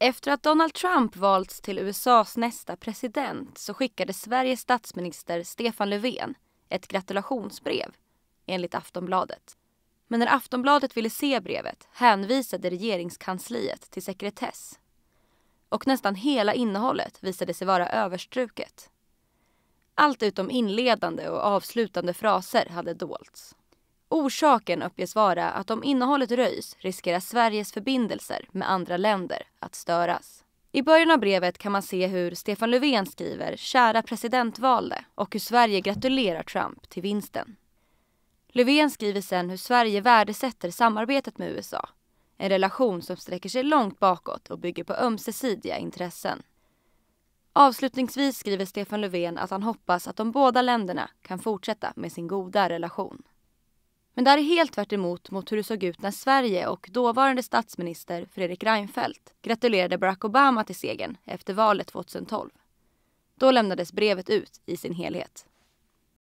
Efter att Donald Trump valts till USAs nästa president så skickade Sveriges statsminister Stefan Löfven ett gratulationsbrev, enligt Aftonbladet. Men när Aftonbladet ville se brevet hänvisade regeringskansliet till sekretess. Och nästan hela innehållet visade sig vara överstruket. Allt utom inledande och avslutande fraser hade dolts. Orsaken uppges vara att om innehållet röjs riskerar Sveriges förbindelser med andra länder att störas. I början av brevet kan man se hur Stefan Löfven skriver “Kära presidentvalde” och hur Sverige gratulerar Trump till vinsten. Löfven skriver sen hur Sverige värdesätter samarbetet med USA. En relation som sträcker sig långt bakåt och bygger på ömsesidiga intressen. Avslutningsvis skriver Stefan Löfven att han hoppas att de båda länderna kan fortsätta med sin goda relation. Men det här är helt tvärt emot mot hur det såg ut när Sverige och dåvarande statsminister Fredrik Reinfeldt gratulerade Barack Obama till segern efter valet 2012. Då lämnades brevet ut i sin helhet.